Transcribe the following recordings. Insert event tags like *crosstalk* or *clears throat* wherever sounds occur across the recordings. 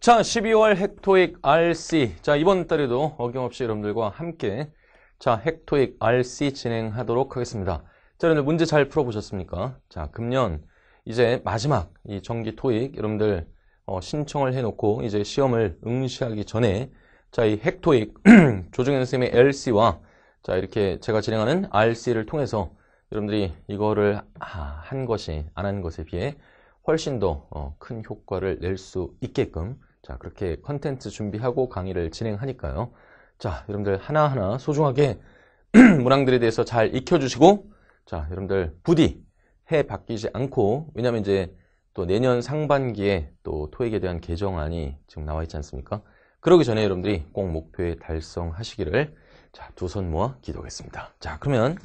자, 12월 핵토익 RC. 자, 이번 달에도 어김없이 여러분들과 함께 자, 헥토익 RC 진행하도록 하겠습니다. 자, 여러분들 문제 잘 풀어보셨습니까? 자, 금년 이제 마지막 이 정기 토익 여러분들 어, 신청을 해놓고 이제 시험을 응시하기 전에 자, 이핵토익 *clears throat* 조중현 선생님의 LC와 자, 이렇게 제가 진행하는 RC를 통해서 여러분들이 이거를 한 것이 안 한 것에 비해 훨씬 더큰 어, 효과를 낼 수 있게끔 자, 그렇게 컨텐츠 준비하고 강의를 진행하니까요. 자, 여러분들 하나하나 소중하게 *clears throat* 문항들에 대해서 잘 익혀주시고, 자, 여러분들 부디 해 바뀌지 않고, 왜냐면 이제 또 내년 상반기에 또 토익에 대한 개정안이 지금 나와 있지 않습니까? 그러기 전에 여러분들이 꼭 목표에 달성하시기를 자, 두 손 모아 기도하겠습니다. 자, 그러면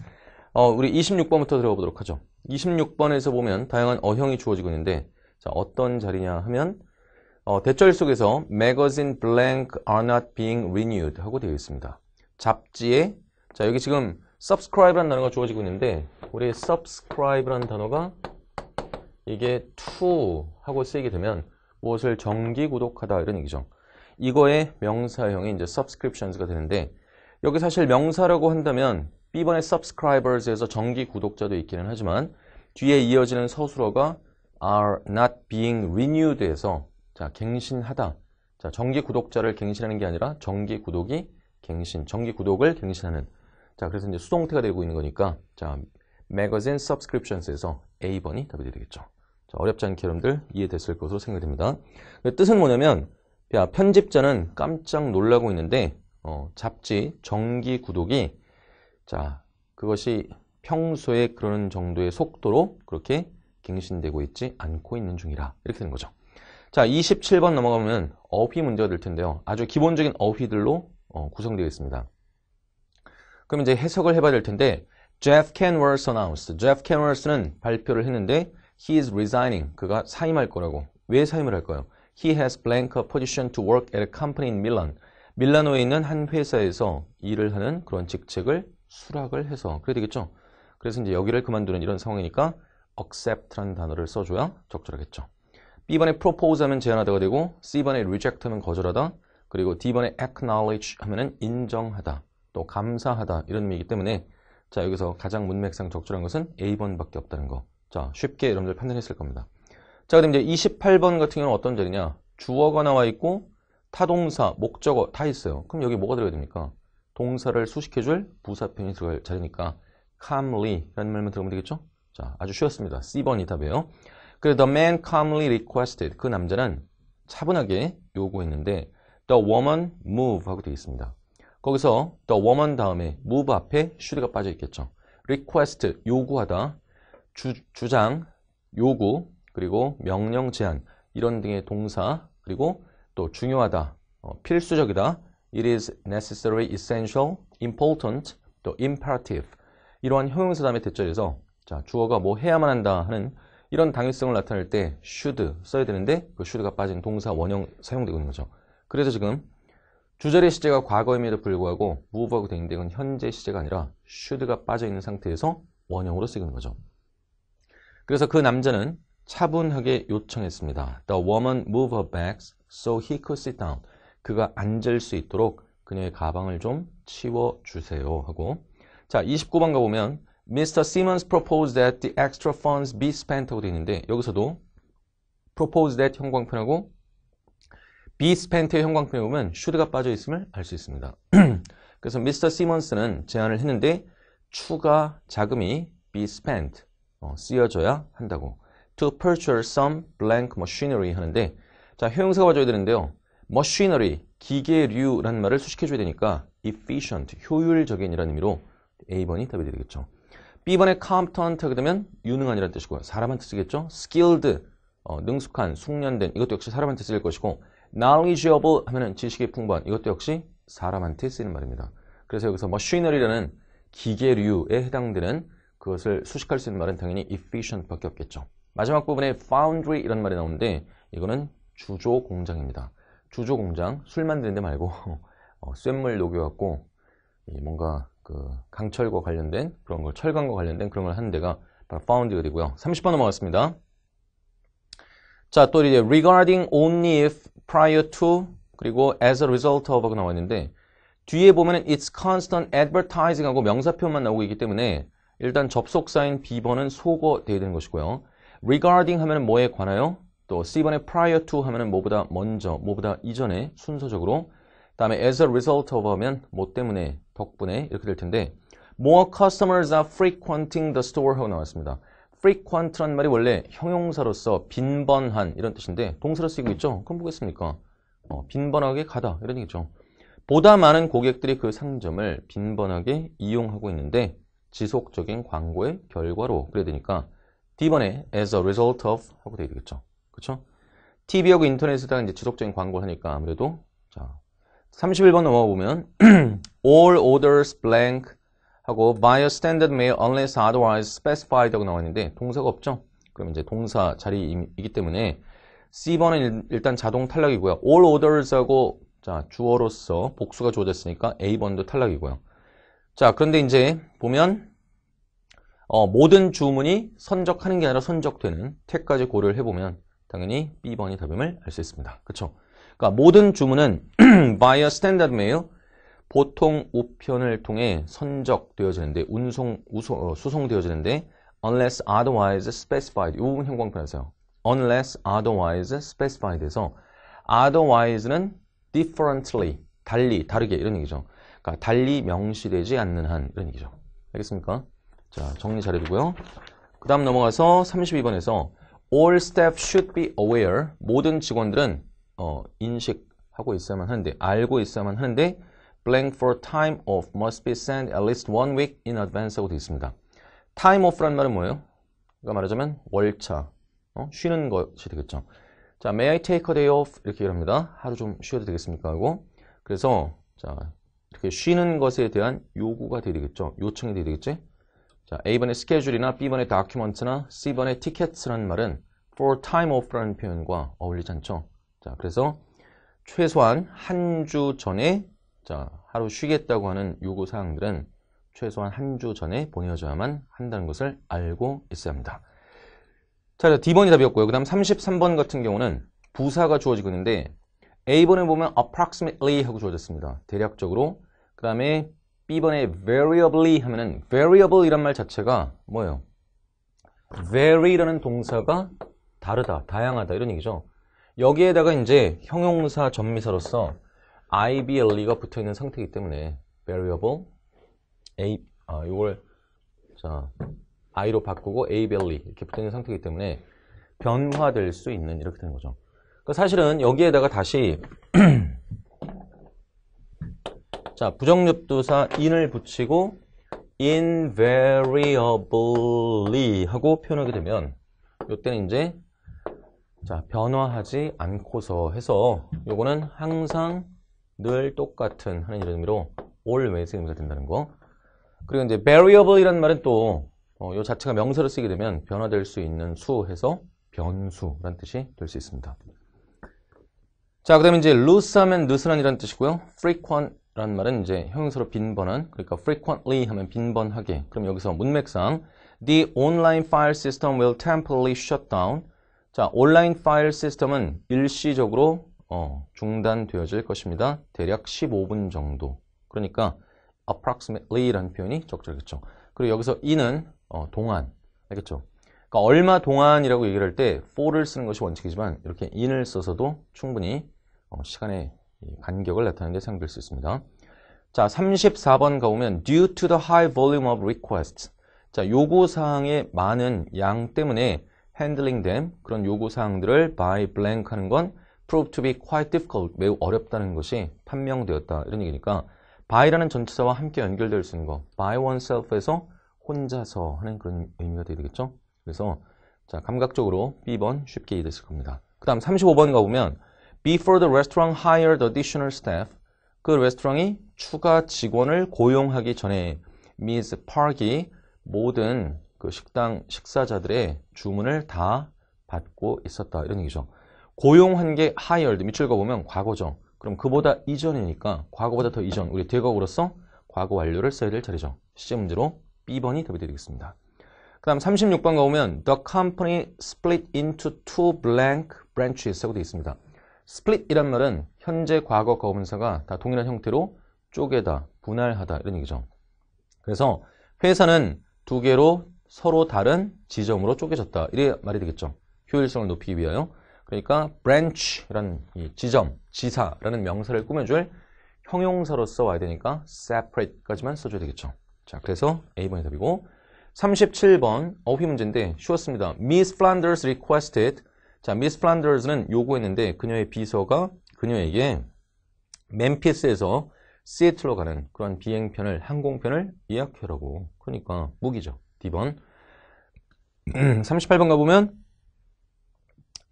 어, 우리 26번부터 들어가 보도록 하죠. 26번에서 보면 다양한 어형이 주어지고 있는데 자, 어떤 자리냐 하면 어, 대절 속에서 magazine blank are not being renewed 하고 되어 있습니다. 잡지에 자 여기 지금 subscribe라는 단어가 주어지고 있는데 우리 subscribe라는 단어가 이게 to 하고 쓰이게 되면 무엇을 정기 구독하다 이런 얘기죠. 이거의 명사형이 이제 subscriptions가 되는데 여기 사실 명사라고 한다면 B번의 subscribers에서 정기 구독자도 있기는 하지만 뒤에 이어지는 서술어가 are not being renewed에서 자, 갱신하다. 자, 정기 구독자를 갱신하는 게 아니라 정기 구독이 갱신, 정기 구독을 갱신하는. 자, 그래서 이제 수동태가 되고 있는 거니까 자, 매거진 서브스크립션스에서 A번이 답이 되겠죠. 자, 어렵지 않게 여러분들 이해됐을 것으로 생각됩니다. 뜻은 뭐냐면 야, 편집자는 깜짝 놀라고 있는데 어, 잡지 정기 구독이 자 그것이 평소에 그러는 정도의 속도로 그렇게 갱신되고 있지 않고 있는 중이라 이렇게 된 거죠. 자, 27번 넘어가면 어휘 문제가 될 텐데요. 아주 기본적인 어휘들로 어, 구성되어 있습니다. 그럼 이제 해석을 해봐야 될 텐데 Jeff Kenworth announced. Jeff Kenworth는 발표를 했는데 He is resigning. 그가 사임할 거라고. 왜 사임을 할까요? He has blank a position to work at a company in Milan. 밀라노에 있는 한 회사에서 일을 하는 그런 직책을 수락을 해서 그래야 되겠죠. 그래서 이제 여기를 그만두는 이런 상황이니까 accept라는 단어를 써줘야 적절하겠죠. B번에 propose 하면 제안하다가 되고 C번에 reject 하면 거절하다 그리고 D번에 acknowledge 하면 인정하다 또 감사하다 이런 의미이기 때문에 자 여기서 가장 문맥상 적절한 것은 A번밖에 없다는 거. 자 쉽게 여러분들 판단했을 겁니다. 자 그럼 이제 28번 같은 경우는 어떤 자리냐 주어가 나와 있고 타동사, 목적어 다 있어요. 그럼 여기 뭐가 들어야 됩니까? 동사를 수식해줄 부사편이 들어갈 자리니까 calmly라는 말만 들으면 되겠죠? 자 아주 쉬웠습니다. C번이 답이에요. 그래서 the man calmly requested. 그 남자는 차분하게 요구했는데 the woman move 하고 되어 있습니다. 거기서 the woman 다음에 move 앞에 should가 빠져 있겠죠. request 요구하다, 주, 주장, 요구, 그리고 명령 제안 이런 등의 동사 그리고 또 중요하다, 어, 필수적이다, it is necessary, essential, important, 또 imperative 이러한 형용사 다음에 대절에서 자 주어가 뭐 해야만 한다 하는 이런 당위성을 나타낼 때 should 써야 되는데 그 should가 빠진 동사 원형 사용되고 있는 거죠. 그래서 지금 주절의 시제가 과거임에도 불구하고 move하고 돼 있는데 이건 현재 시제가 아니라 should가 빠져 있는 상태에서 원형으로 쓰이는 거죠. 그래서 그 남자는 차분하게 요청했습니다. The woman moved her bags so he could sit down. 그가 앉을 수 있도록 그녀의 가방을 좀 치워주세요 하고 자 29번 가보면 Mr. Simmons proposed that the extra funds be spent 하고 되어 있는데 여기서도 proposed that 형광펜하고 be spent의 형광펜에 보면 should가 빠져 있음을 알 수 있습니다. 그래서 Mr. Simmons는 제안을 했는데 추가 자금이 be spent 어, 쓰여져야 한다고 to purchase some blank machinery 하는데 자 효용사가 와줘야 되는데요. machinery 기계류라는 말을 수식해줘야 되니까 efficient 효율적인이라는 의미로 A번이 답이 되겠죠. B번의 competent 하게 되면 유능한이라는 뜻이고요. 사람한테 쓰겠죠. skilled, 어, 능숙한, 숙련된 이것도 역시 사람한테 쓰일 것이고 knowledgeable 하면 지식이 풍부한 이것도 역시 사람한테 쓰이는 말입니다. 그래서 여기서 machinery라는 기계류에 해당되는 그것을 수식할 수 있는 말은 당연히 efficient밖에 없겠죠. 마지막 부분에 foundry 이런 말이 나오는데 이거는 주조 공장입니다. 주조 공장 술 만드는 데 말고 *laughs* 어, 쇳물 녹여갖고 뭔가 그 강철과 관련된 그런 걸 철강과 관련된 그런 걸 하는 데가 바로 파운드 n 되고요. 30번 넘어갔습니다. 자, 또 이제 regarding only if prior to 그리고 as a result of 하고 나와 있는데 뒤에 보면은 it's constant advertising하고 명사표만 나오고 있기 때문에 일단 접속사인 B번은 속거되어야 되는 것이고요. regarding 하면 뭐에 관하여? 또 C번에 prior to 하면은 뭐보다 먼저, 뭐보다 이전에 순서적으로 다음에 as a result of 하면 뭐 때문에, 덕분에 이렇게 될 텐데 more customers are frequenting the store 하고 나왔습니다. frequent란 말이 원래 형용사로서 빈번한 이런 뜻인데 동사로 쓰이고 있죠? 그럼 보겠습니까 어, 빈번하게 가다 이런 얘기죠. 보다 많은 고객들이 그 상점을 빈번하게 이용하고 있는데 지속적인 광고의 결과로 그래야 되니까 D번에 as a result of 하고 되야 되겠죠. 그렇죠? TV하고 인터넷에다가 이제 지속적인 광고를 하니까 아무래도 자 31번 넘어가 보면 all orders blank 하고 by a standard mail unless otherwise specified 라고나왔는데 동사가 없죠. 그럼 이제 동사 자리이기 때문에 C번은 일단 자동 탈락이고요. all orders 하고 자 주어로서 복수가 주어졌으니까 A번도 탈락이고요. 자 그런데 이제 보면 어, 모든 주문이 선적하는 게 아니라 선적되는 태까지 고려를 해보면 당연히 B번이 답임을 알 수 있습니다. 그렇죠? 그러니까 모든 주문은 바이어 스탠다드 메 a r 보통 우편을 통해 선적되어지는데 운송 우소, 어, 수송되어지는데 unless otherwise specified 이 부분 형광펜에서요. unless otherwise specified에서 otherwise는 differently 달리 다르게 이런 얘기죠. 그러니까 달리 명시되지 않는 한 이런 얘기죠. 알겠습니까? 자 정리 잘해두고요. 그 다음 넘어가서 32번에서 all staff should be aware 모든 직원들은 어, 인식하고 있어야만 하는데 알고 있어야만 하는데 blank for time off must be sent at least one week in advance 하고 되어 있습니다. time off란 말은 뭐예요? 그러니까 말하자면 월차, 어? 쉬는 것이 되겠죠. 자, may I take a day off? 이렇게 얘기합니다. 하루 좀 쉬어도 되겠습니까? 하고 그래서 자 이렇게 쉬는 것에 대한 요구가 되겠죠. 요청이 되겠지? 자, A번의 스케줄이나 B번의 다큐먼트나 C번의 티켓이라는 말은 for time off라는 표현과 어울리지 않죠. 자, 그래서 최소한 한 주 전에 자, 하루 쉬겠다고 하는 요구 사항들은 최소한 한 주 전에 보내줘야만 한다는 것을 알고 있어야 합니다. 자, D번이 답이었고요. 그 다음 33번 같은 경우는 부사가 주어지고 있는데 A번에 보면 approximately 하고 주어졌습니다. 대략적으로. 그 다음에 B번에 variably 하면은 variable 이란 말 자체가 뭐예요? vary라는 동사가 다르다, 다양하다 이런 얘기죠. 여기에다가 이제 형용사 전미사로서 IBLE가 붙어 있는 상태이기 때문에 variable A 아, 이걸 자 I로 바꾸고 ABLE 이렇게 붙어 있는 상태이기 때문에 변화될 수 있는 이렇게 되는 거죠. 그러니까 사실은 여기에다가 다시 *clears throat* 자 부정접두사 in을 붙이고 invariably 하고 표현하게 되면 이때는 이제 자, 변화하지 않고서 해서 요거는 항상 늘 똑같은 하는 이름으로 always 의미가 된다는 거. 그리고 이제 variable이라는 말은 또요 어, 자체가 명사를 쓰게 되면 변화될 수 있는 수 해서 변수라는 뜻이 될 수 있습니다. 자, 그 다음에 이제 loose 하면 느슨한이란 뜻이고요. frequent 란 말은 이제 형용사로 빈번한, 그러니까 frequently 하면 빈번하게. 그럼 여기서 문맥상 The online file system will temporarily shut down 자, 온라인 파일 시스템은 일시적으로 어, 중단되어질 것입니다. 대략 15분 정도. 그러니까 approximately라는 표현이 적절하겠죠. 그렇죠. 그리고 여기서 이는 어, 동안, 알겠죠? 그러니까 얼마 동안이라고 얘기를 할 때 for를 쓰는 것이 원칙이지만 이렇게 in을 써서도 충분히 어, 시간의 간격을 나타내는 데 사용될 수 있습니다. 자, 34번 가보면 due to the high volume of requests 자, 요구사항의 많은 양 때문에 handling됨 그런 요구사항들을 by blank 하는 건 prove to be quite difficult 매우 어렵다는 것이 판명되었다 이런 얘기니까 by라는 전치사와 함께 연결될 수 있는 거 by oneself에서 혼자서 하는 그런 의미가 되겠죠 그래서 자 감각적으로 B번 쉽게 이해됐을 겁니다 그 다음 35번 가보면 Before the restaurant hired additional staff 그 레스토랑이 추가 직원을 고용하기 전에 Ms. Park이 모든 그 식당 식사자들의 주문을 다 받고 있었다 이런 얘기죠. 고용 환계 하이얼드 밑줄 그어보면 과거죠. 그럼 그보다 이전이니까 과거보다 더 이전 우리 대거로서 과거 완료를 써야 될 자리죠. 시제 문제로 B번이 답이 되겠습니다. 그 다음 36번 가보면 The company split into two blank branches 하고 되어 있습니다. split이란 말은 현재, 과거, 거분사가 다 동일한 형태로 쪼개다, 분할하다 이런 얘기죠. 그래서 회사는 두 개로 서로 다른 지점으로 쪼개졌다. 이래 말이 되겠죠. 효율성을 높이기 위하여. 그러니까 branch라는 지점, 지사라는 명사를 꾸며줄 형용사로서 와야 되니까 separate까지만 써줘야 되겠죠. 자, 그래서 A번이 답이고 37번 어휘 문제인데 쉬웠습니다. Miss Flanders requested 자, Miss Flanders는 요구했는데 그녀의 비서가 그녀에게 멤피스에서 시애틀로 가는 그런 비행편을 항공편을 예약해라고 그러니까 무기죠. D번 38번 음, 가보면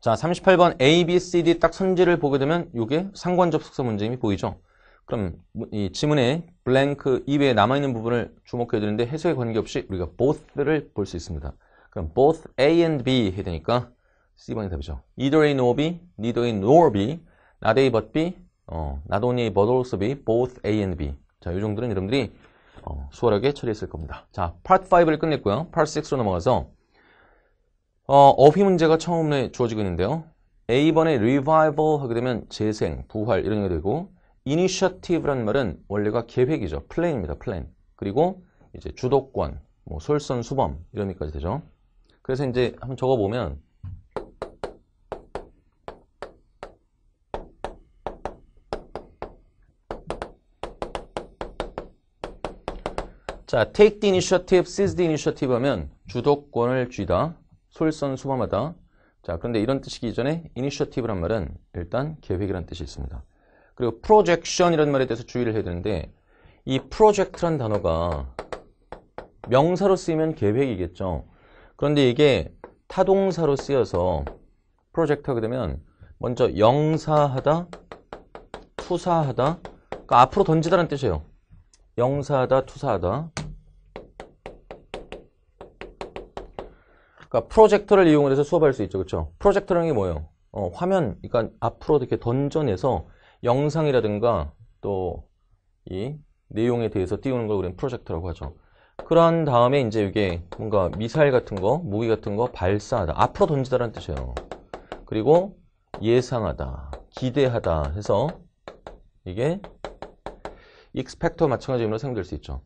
자 38번 A, B, C, D 딱 선지를 보게 되면 이게 상관접속사 문제임이 보이죠 그럼 뭐 이 지문에 블랭크 2외에 남아있는 부분을 주목해야 되는데 해석에 관계없이 우리가 both를 볼 수 있습니다 그럼 both A and B 해야 되니까 C번이 답이죠 either A nor B, neither A nor B not A but B, 어, not only A but also B, both A and B 자, 이 정도는 여러분들이 어, 수월하게 처리했을 겁니다. 자, Part 5를 끝냈고요. Part 6로 넘어가서 어, 어휘 문제가 처음에 주어지고 있는데요. A번에 revival 하게 되면 재생, 부활 이런 게 되고 initiative라는 말은 원래가 계획이죠. p l a n 입니다 Plan. 그리고 이제 주도권, 뭐 솔선수범 이런 얘기까지 되죠. 그래서 이제 한번 적어보면 자, take the initiative, seize the initiative 하면 주도권을 쥐다, 솔선수범하다. 자, 그런데 이런 뜻이기 전에 initiative란 말은 일단 계획이란 뜻이 있습니다. 그리고 projection이라는 말에 대해서 주의를 해야 되는데 이 project란 단어가 명사로 쓰이면 계획이겠죠. 그런데 이게 타동사로 쓰여서 project 하게 되면 먼저 영사하다, 투사하다 그러니까 앞으로 던지다라는 뜻이에요. 영사하다, 투사하다 그러니까 프로젝터를 이용해서 수업할 수 있죠. 그렇죠? 프로젝터라는 게 뭐예요? 어, 화면, 그러니까 앞으로 이렇게 던져내서 영상이라든가 또 이 내용에 대해서 띄우는 걸 우리는 프로젝터라고 하죠. 그런 다음에 이제 이게 뭔가 미사일 같은 거, 무기 같은 거 발사하다, 앞으로 던지다라는 뜻이에요. 그리고 예상하다, 기대하다 해서 이게 익스펙터 마찬가지로 사용될 수 있죠.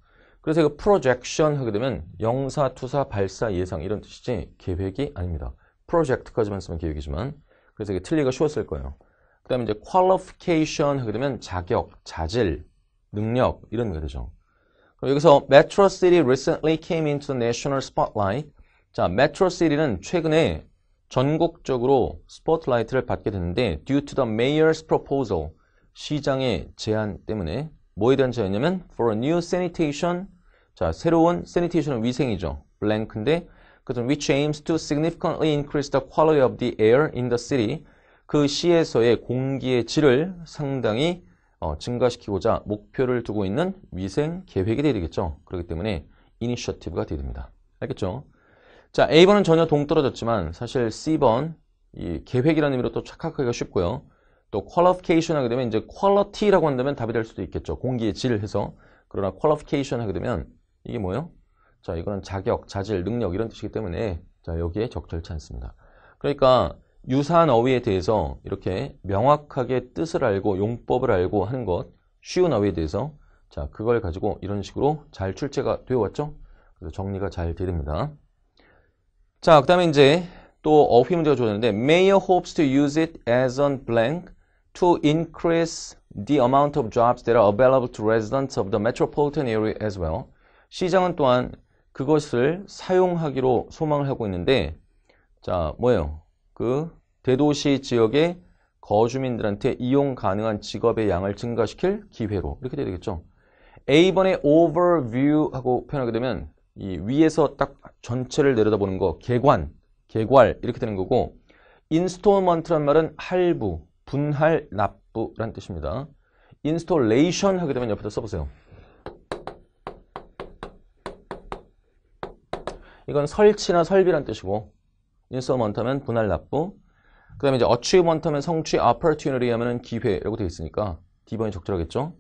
그래서 이거 프로젝션 하게 되면 영사, 투사, 발사, 예상 이런 뜻이지 계획이 아닙니다. 프로젝트까지만 쓰면 계획이지만 그래서 이게 틀리가 쉬웠을 거예요. 그 다음에 이제 qualification 하게 되면 자격, 자질, 능력 이런 게 되죠. 그럼 여기서 Metro City recently came into the national spotlight. 자, Metro City는 최근에 전국적으로 스포트라이트를 받게 됐는데 due to the mayor's proposal 시장의 제안 때문에 뭐에 대한 제안이냐면 for a new sanitation 자, 새로운 sanitation은 위생이죠. blank인데 그래서 which aims to significantly increase the quality of the air in the city. 그 시에서의 공기의 질을 상당히 어, 증가시키고자 목표를 두고 있는 위생 계획이 되야 되겠죠. 그렇기 때문에 initiative가 되야 됩니다. 알겠죠? 자, A번은 전혀 동떨어졌지만 사실 C번 이 계획이라는 의미로 또 착각하기가 쉽고요. 또 qualification 하게 되면 이제 quality라고 한다면 답이 될 수도 있겠죠. 공기의 질을 해서 그러나 qualification 하게 되면 이게 뭐예요? 자, 이거는 자격, 자질, 능력 이런 뜻이기 때문에 자, 여기에 적절치 않습니다. 그러니까 유사한 어휘에 대해서 이렇게 명확하게 뜻을 알고 용법을 알고 하는 것 쉬운 어휘에 대해서 자, 그걸 가지고 이런 식으로 잘 출제가 되어 왔죠? 그래서 정리가 잘되 됩니다. 자, 그 다음에 이제 또 어휘 문제가 주어졌는데 Mayor hopes to use it as a blank to increase the amount of jobs that are available to residents of the metropolitan area as well. 시장은 또한 그것을 사용하기로 소망을 하고 있는데 자 뭐예요? 그 대도시 지역의 거주민들한테 이용 가능한 직업의 양을 증가시킬 기회로 이렇게 되겠죠. A번의 overview하고 표현하게 되면 이 위에서 딱 전체를 내려다보는 거 개관, 개괄 이렇게 되는 거고 인스톨먼트란 말은 할부, 분할, 납부란 뜻입니다. 인스톨레이션 하게 되면 옆에다 써보세요. 이건 설치나 설비란 뜻이고 인스톨먼트 하면 분할 납부 그 다음에 이제 achievement 하면 성취, opportunity 하면 기회라고 되어 있으니까 D번이 적절하겠죠?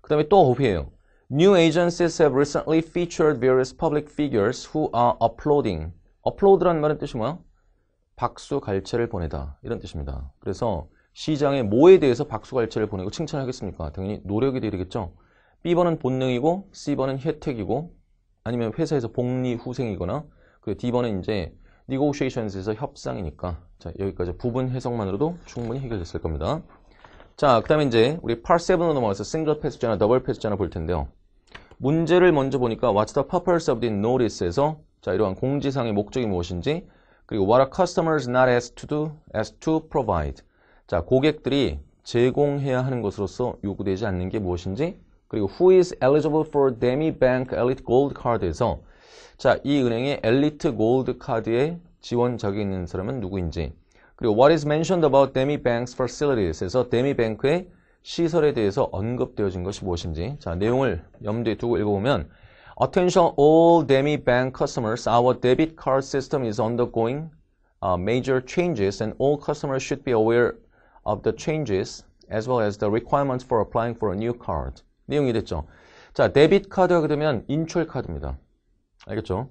그 다음에 또 어휘예요. New agencies have recently featured various public figures who are uploading. upload라는 말은 뜻이 뭐야? 박수갈채를 보내다 이런 뜻입니다. 그래서 시장의 뭐에 대해서 박수갈채를 보내고 칭찬하겠습니까? 당연히 노력이 되겠죠? B번은 본능이고 C번은 혜택이고 아니면 회사에서 복리 후생이거나 그 D번은 이제 negotiations에서 협상이니까 자 여기까지 부분 해석만으로도 충분히 해결됐을 겁니다. 자, 그 다음에 이제 우리 part 7으로 넘어가서 싱글 패스잖아, 더블 패스잖나볼 텐데요. 문제를 먼저 보니까 what's the purpose of the notice에서 자, 이러한 공지상의 목적이 무엇인지 그리고 what are customers not asked to do, a s to provide 자, 고객들이 제공해야 하는 것으로서 요구되지 않는 게 무엇인지 그리고 who is eligible for Demi Bank Elite Gold Card에서 자, 은행의 엘리트 골드 카드에 지원 있는 사람은 누구인지 그리고 what is mentioned about Demi Bank's facilities에서 Demi Bank의 시설에 대해서 언급되어진 것이 무엇인지 자, 내용을 염두에 두고 읽어보면 Attention all Demi Bank customers, our debit card system is undergoing uh, major changes and all customers should be aware of the changes as well as the requirements for applying for a new card. 내용이 됐죠 자, 데빗 카드가 그러면 인출 카드입니다. 알겠죠?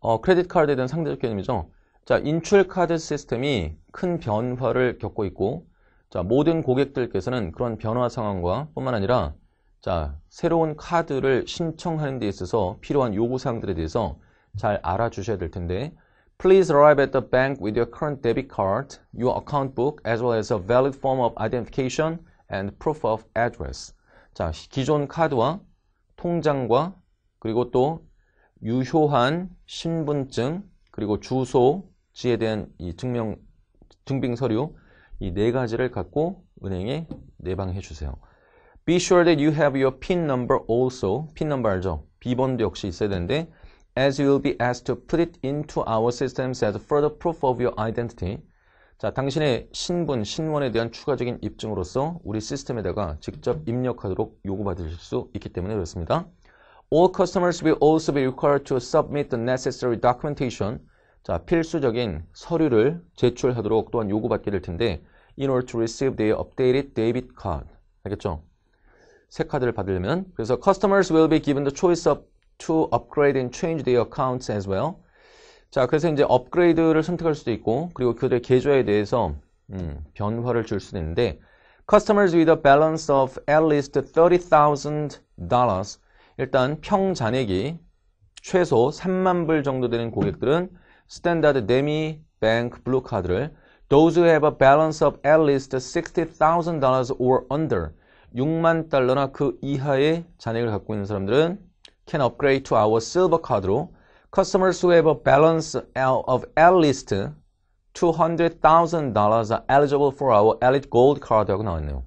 어, 크레딧 카드에 대한 상대적 개념이죠. 자, 인출 카드 시스템이 큰 변화를 겪고 있고, 자, 모든 고객들께서는 그런 변화 상황과 뿐만 아니라, 자, 새로운 카드를 신청하는 데 있어서 필요한 요구사항들에 대해서 잘 알아주셔야 될 텐데, Please arrive at the bank with your current debit card, your account book, as well as a valid form of identification and proof of address. 자, 기존 카드와 통장과 그리고 또 유효한 신분증 그리고 주소지에 대한 이 증명 증빙 서류 이 네 가지를 갖고 은행에 내방해 주세요. Be sure that you have your PIN number also. PIN number 알죠? 비번도 역시 있어야 되는데 as you will be asked to put it into our systems as further proof of your identity. 자, 당신의 신분, 신원에 대한 추가적인 입증으로서 우리 시스템에다가 직접 입력하도록 요구받으실 수 있기 때문에 그렇습니다. All customers will also be required to submit the necessary documentation. 자, 필수적인 서류를 제출하도록 또한 요구받게 될 텐데 in order to receive the updated debit card. 알겠죠? 새 카드를 받으려면 그래서 customers will be given the choice of to upgrade and change their accounts as well. 자, 그래서 이제 업그레이드를 선택할 수도 있고, 그리고 그들의 계좌에 대해서 음, 변화를 줄 수도 있는데, customers with a balance of at least $30,000 일단 평잔액이 최소 3만 불 정도 되는 고객들은 Standard 스탠다드 데미 뱅 e 블루 카드를 those who have a balance of at least $60,000 or under 6만 달러나 그 이하의 잔액을 갖고 있는 사람들은 can upgrade to our silver card로 customers who have a balance of at least $200,000 are eligible for our Elite Gold Card라고 나왔네요.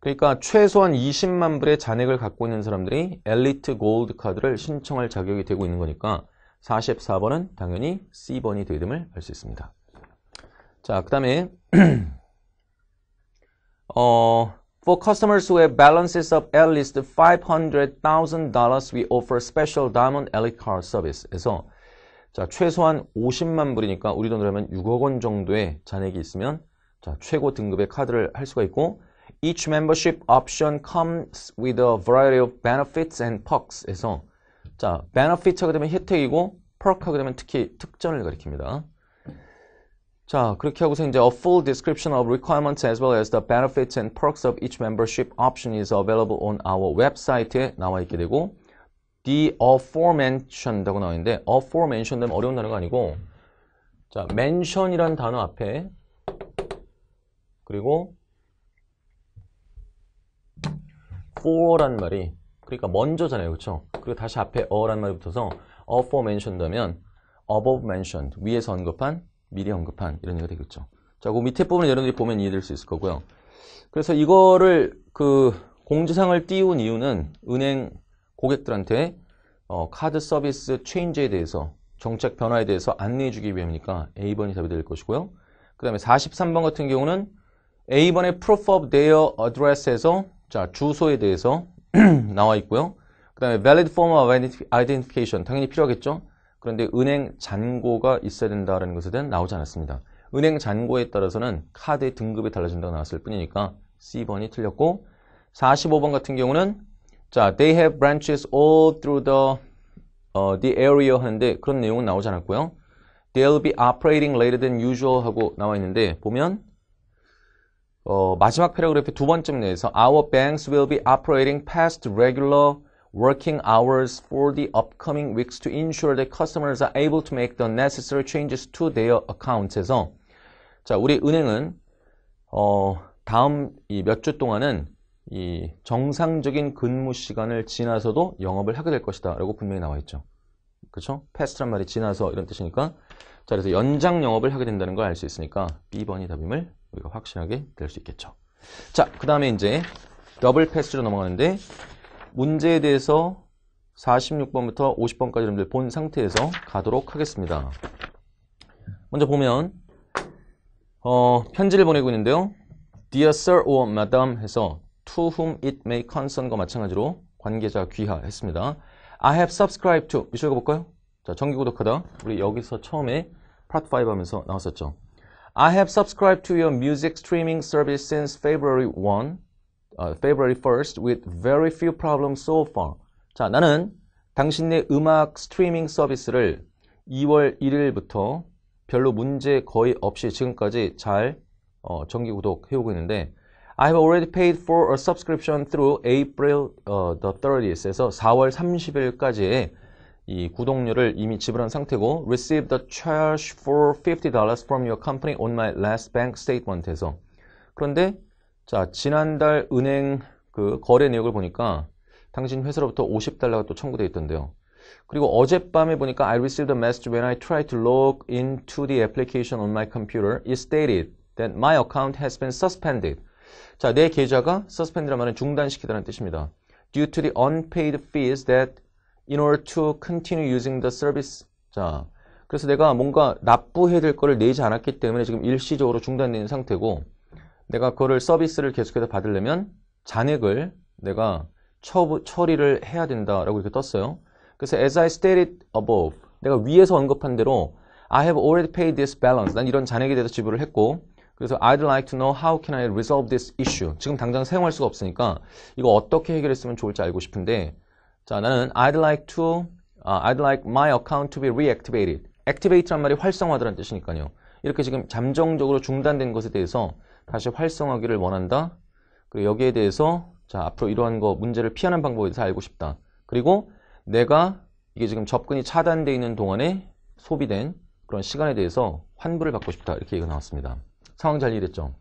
그러니까 최소한 20만 불의 잔액을 갖고 있는 사람들이 엘리트 골드 카드를 신청할 자격이 되고 있는 거니까 44번은 당연히 C번이 되됨을 알 수 있습니다. 자, 그 다음에 *clears throat* 어, For customers who have balances of at least $500,000, we offer special diamond elite card 서비스에서 자, 최소한 50만 불이니까 우리 돈으로 하면 6억 원 정도의 잔액이 있으면 자, 최고 등급의 카드를 할 수가 있고 Each membership option comes with a variety of benefits and perks에서 자, benefit 하게 되면 혜택이고 perk 하게 되면 특히 특전을 가리킵니다. 자, 그렇게 하고서 이제 a full description of requirements as well as the benefits and perks of each membership option is available on our website에 나와 있게 되고 the aforementioned라고 나와 있는데 aforementioned 하면 어려운 단어가 아니고 자, mention이란 단어 앞에 그리고 for란 말이 그러니까 먼저잖아요. 그렇죠? 그리고 다시 앞에 어란 말이 붙어서 aforementioned 하면 above mentioned 위에서 언급한 미리 언급한 이런 얘기가 되겠죠. 자, 그 밑에 부분을 여러분들이 보면 이해될 수 있을 거고요. 그래서 이거를 그 공지상을 띄운 이유는 은행 고객들한테 어, 카드 서비스 체인지에 대해서 정책 변화에 대해서 안내해주기 위함이니까 A번이 답이 될 것이고요. 그 다음에 43번 같은 경우는 A번의 proof of their address에서 자 주소에 대해서 *clears throat* 나와 있고요. 그 다음에 valid form of identification 당연히 필요하겠죠. 그런데 은행 잔고가 있어야 된다는 것에 대한 나오지 않았습니다. 은행 잔고에 따라서는 카드의 등급이 달라진다고 나왔을 뿐이니까 C번이 틀렸고 45번 같은 경우는 자, they have branches all through the, uh, the area 하는데 그런 내용은 나오지 않았고요. They'll be operating later than usual 하고 나와 있는데 보면 어, 마지막 패러그래프 두 번쯤 내에서 Our banks will be operating past regular working hours for the upcoming weeks to ensure that customers are able to make the necessary changes to their accounts에서 자, 우리 은행은 어, 다음 이 몇 주 동안은 이 정상적인 근무 시간을 지나서도 영업을 하게 될 것이다 라고 분명히 나와 있죠 그렇 패스트란 말이 지나서 이런 뜻이니까 자 그래서 연장 영업을 하게 된다는 걸 알 수 있으니까 B번이 답임을 우리가 확실하게될 수 있겠죠 자그 다음에 이제 더블 패스로 넘어가는데 문제에 대해서 46번부터 50번까지 여러분들 본 상태에서 가도록 하겠습니다. 먼저 보면 어, 편지를 보내고 있는데요. Dear Sir or Madam 해서 To whom it may concern과 마찬가지로 관계자 귀하했습니다. I have subscribed to 미션 읽어볼까요? 자, 정기 구독하다. 우리 여기서 처음에 Part 5 하면서 나왔었죠. I have subscribed to your music streaming service since February 1. February 1st with very few problems so far. 자, 나는 당신의 음악 스트리밍 서비스를 2월 1일부터 별로 문제 거의 없이 지금까지 잘 어, 정기 구독해오고 있는데 I have already paid for a subscription through April uh, the 30th에서 4월 30일까지의 이 구독료를 이미 지불한 상태고 received the charge for $50 from your company on my last bank statement에서 그런데 자, 지난달 은행 그 거래 내역을 보니까 당신 회사로부터 50달러가 또청구되어 있던데요. 그리고 어젯밤에 보니까 I received a message when I tried to log into the application on my computer. It stated that my account has been suspended. 자, 내 계좌가 suspended란 말은 중단시키다는 뜻입니다. Due to the unpaid fees that in order to continue using the service. 자, 그래서 내가 뭔가 납부해야 될 거를 내지 않았기 때문에 지금 일시적으로 중단된 상태고 내가 그거를 서비스를 계속해서 받으려면 잔액을 내가 처, 처리를 해야 된다라고 이렇게 떴어요. 그래서 as I stated above 내가 위에서 언급한 대로 I have already paid this balance 난 이런 잔액에 대해서 지불을 했고 그래서 I'd like to know how can I resolve this issue 지금 당장 사용할 수가 없으니까 이거 어떻게 해결했으면 좋을지 알고 싶은데 자 나는 I'd like to uh, I'd like my account to be reactivated activate란 말이 활성화되라는 뜻이니까요 이렇게 지금 잠정적으로 중단된 것에 대해서 다시 활성화하기를 원한다. 그리고 여기에 대해서 자 앞으로 이러한 거 문제를 피하는 방법에 대해서 알고 싶다. 그리고 내가 이게 지금 접근이 차단되어 있는 동안에 소비된 그런 시간에 대해서 환불을 받고 싶다. 이렇게 얘기가 나왔습니다. 상황 잘 이해됐죠?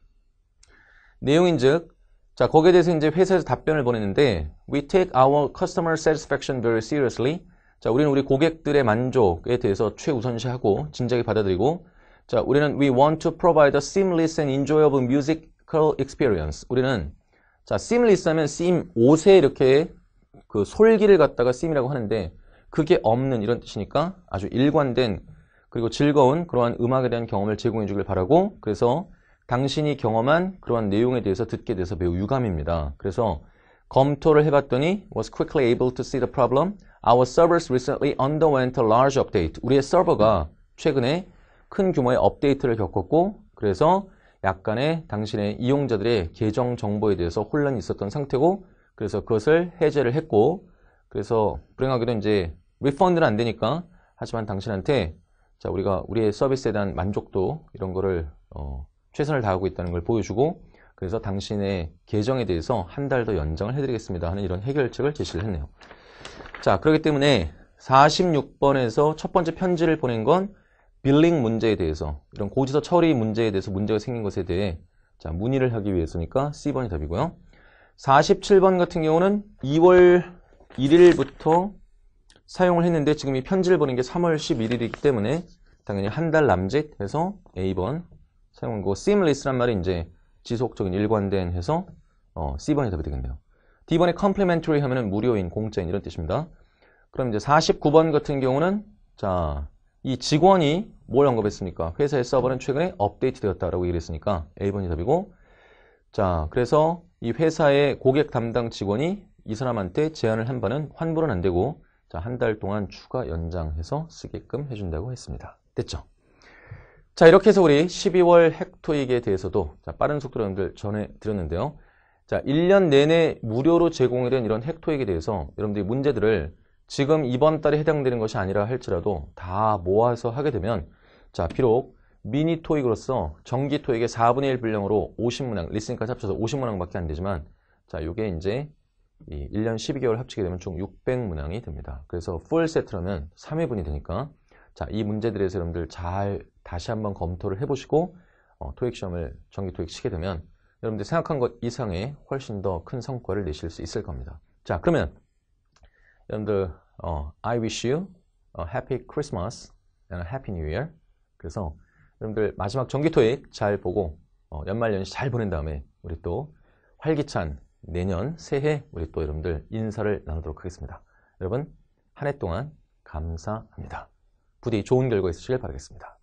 내용인즉 자 거기에 대해서 이제 회사에서 답변을 보냈는데 We take our customer satisfaction very seriously. 자 우리는 우리 고객들의 만족에 대해서 최우선시하고 진작에 받아들이고 자, 우리는 we want to provide a seamless and enjoyable musical experience. 우리는 자, seamless 하면 seam 옷에 이렇게 그 솔기를 갖다가 seam이라고 하는데 그게 없는 이런 뜻이니까 아주 일관된 그리고 즐거운 그러한 음악에 대한 경험을 제공해 주길 바라고 그래서 당신이 경험한 그러한 내용에 대해서 듣게 돼서 매우 유감입니다. 그래서 검토를 해봤더니 was quickly able to see the problem. Our servers recently underwent a large update. 우리의 서버가 최근에 큰 규모의 업데이트를 겪었고 그래서 약간의 당신의 이용자들의 계정 정보에 대해서 혼란이 있었던 상태고 그래서 그것을 해제를 했고 그래서 불행하게도 이제 리펀드는 안 되니까 하지만 당신한테 자 우리가 우리의 서비스에 대한 만족도 이런 거를 어, 최선을 다하고 있다는 걸 보여주고 그래서 당신의 계정에 대해서 한 달 더 연장을 해드리겠습니다 하는 이런 해결책을 제시를 했네요 자 그렇기 때문에 46번에서 첫 번째 편지를 보낸 건 빌링 문제에 대해서 이런 고지서 처리 문제에 대해서 문제가 생긴 것에 대해 자, 문의를 하기 위해서니까 C번이 답이고요. 47번 같은 경우는 2월 1일부터 사용을 했는데 지금 이 편지를 보낸 게 3월 11일이기 때문에 당연히 한 달 남짓 해서 A번 사용한 거 seamless란 말이 이제 지속적인 일관된 해서 어, C번이 답이 되겠네요. D번에 complementary 하면은 무료인 공짜인 이런 뜻입니다. 그럼 이제 49번 같은 경우는 자, 이 직원이 뭘 언급했습니까? 회사의 서버는 최근에 업데이트되었다라고 얘기 했으니까 A번이 답이고 자 그래서 이 회사의 고객 담당 직원이 이 사람한테 제안을 한 바는 환불은 안 되고 한 달 동안 추가 연장해서 쓰게끔 해준다고 했습니다. 됐죠? 자 이렇게 해서 우리 12월 핵토익에 대해서도 자, 빠른 속도로 여러분들 전해드렸는데요. 자 1년 내내 무료로 제공된 이런 핵토익에 대해서 여러분들이 문제들을 지금 이번 달에 해당되는 것이 아니라 할지라도 다 모아서 하게 되면 자, 비록 미니 토익으로서 정기 토익의 4분의 1 분량으로 50문항, 리스닝까지 합쳐서 50문항밖에 안 되지만 자, 요게 이제 1년 12개월 합치게 되면 총 600문항이 됩니다. 그래서 풀 세트라면 3회분이 되니까 자, 이 문제들에서 여러분들 잘 다시 한번 검토를 해보시고 어, 토익 시험을 정기 토익 치게 되면 여러분들 생각한 것 이상의 훨씬 더 큰 성과를 내실 수 있을 겁니다. 자, 그러면 여러분들 어, I wish you a happy Christmas and a happy New Year. 그래서 여러분들 마지막 정기토익 잘 보고 어, 연말 연시 잘 보낸 다음에 우리 또 활기찬 내년 새해 우리 또 여러분들 인사를 나누도록 하겠습니다. 여러분 한 해 동안 감사합니다. 부디 좋은 결과 있으시길 바라겠습니다.